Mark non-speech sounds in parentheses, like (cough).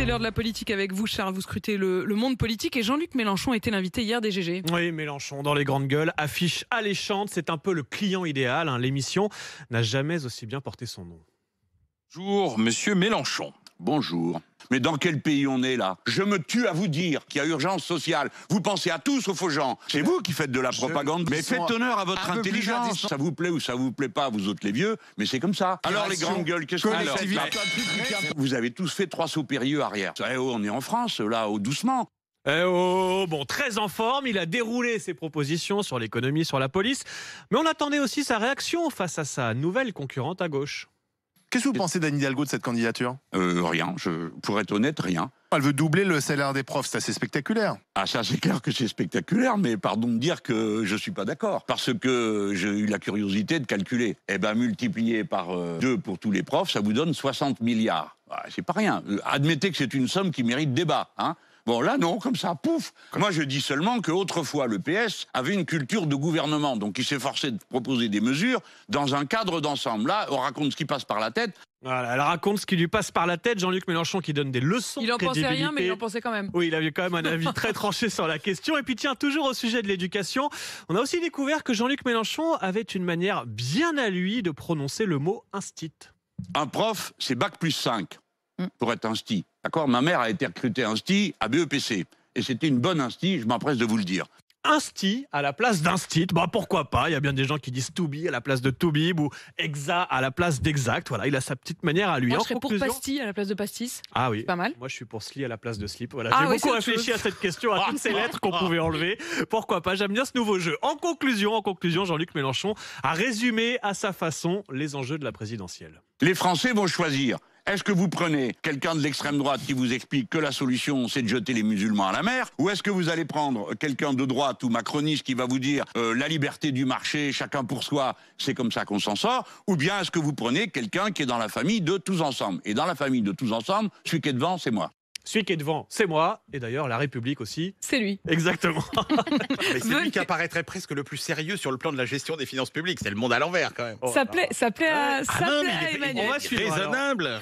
C'est l'heure de la politique avec vous, Charles. Vous scrutez le, monde politique et Jean-Luc Mélenchon était l'invité hier des GG. Oui, Mélenchon dans les grandes gueules, affiche alléchante. C'est un peu le client idéal. Hein. L'émission n'a jamais aussi bien porté son nom. Bonjour, monsieur Mélenchon. Bonjour. Mais dans quel pays on est là Je me tue à vous dire qu'il y a urgence sociale. Vous pensez à tous sauf aux gens. C'est vous qui faites de la propagande. Mais faites honneur à votre intelligence. Ça vous plaît ou ça vous plaît pas, vous autres les vieux, mais c'est comme ça. Alors les grandes gueules, qu'est-ce que faites Vous avez tous fait trois sauts périlleux arrière. Eh oh, on est en France, là, oh, doucement. Eh oh, oh, oh, bon, très en forme, il a déroulé ses propositions sur l'économie, sur la police, mais on attendait aussi sa réaction face à sa nouvelle concurrente à gauche. Qu'est-ce que vous pensez d'Anne Hidalgo de cette candidature euh, Rien, je, pour être honnête, rien. Oh, elle veut doubler le salaire des profs, c'est assez spectaculaire. Ah ça c'est clair que c'est spectaculaire, mais pardon de dire que je suis pas d'accord. Parce que j'ai eu la curiosité de calculer. Eh bien multiplié par 2 euh, pour tous les profs, ça vous donne 60 milliards. Ah, c'est pas rien. Euh, admettez que c'est une somme qui mérite débat. Hein Bon, là, non, comme ça, pouf Moi, je dis seulement qu'autrefois, le PS avait une culture de gouvernement, donc il s'est forcé de proposer des mesures dans un cadre d'ensemble. Là, on raconte ce qui passe par la tête. Voilà, elle raconte ce qui lui passe par la tête. Jean-Luc Mélenchon qui donne des leçons. Il en pensait rien, mais il en pensait quand même. Oui, il avait quand même un avis (laughs) très tranché sur la question. Et puis tiens, toujours au sujet de l'éducation, on a aussi découvert que Jean-Luc Mélenchon avait une manière bien à lui de prononcer le mot instit. Un prof, c'est bac plus 5. Mm. pour être un D'accord Ma mère a été recrutée en STI à BEPC. Et c'était une bonne insti, je m'empresse de vous le dire. Insti à la place d'instit, bah pourquoi pas Il y a bien des gens qui disent to à la place de to ou exa à la place d'exact. Voilà, il a sa petite manière à lui. Moi, je serais pour PASTI à la place de pastis. Ah oui, pas mal. Moi, je suis pour sli à la place de slip. Voilà, ah j'ai beaucoup réfléchi à cette question, à (laughs) toutes ces lettres qu'on pouvait enlever. Pourquoi pas J'aime bien ce nouveau jeu. En conclusion, en conclusion, Jean-Luc Mélenchon a résumé à sa façon les enjeux de la présidentielle. Les Français vont choisir. Est-ce que vous prenez quelqu'un de l'extrême droite qui vous explique que la solution c'est de jeter les musulmans à la mer Ou est-ce que vous allez prendre quelqu'un de droite ou macroniste qui va vous dire euh, la liberté du marché, chacun pour soi, c'est comme ça qu'on s'en sort Ou bien est-ce que vous prenez quelqu'un qui est dans la famille de tous ensemble Et dans la famille de tous ensemble, celui qui est devant, c'est moi. Celui qui est devant, c'est moi, et d'ailleurs la République aussi. C'est lui. Exactement. (laughs) c'est lui qui apparaîtrait presque le plus sérieux sur le plan de la gestion des finances publiques. C'est le monde à l'envers quand même. Ça oh plaît, ça plaît à, ah Emmanuel. On raisonnable.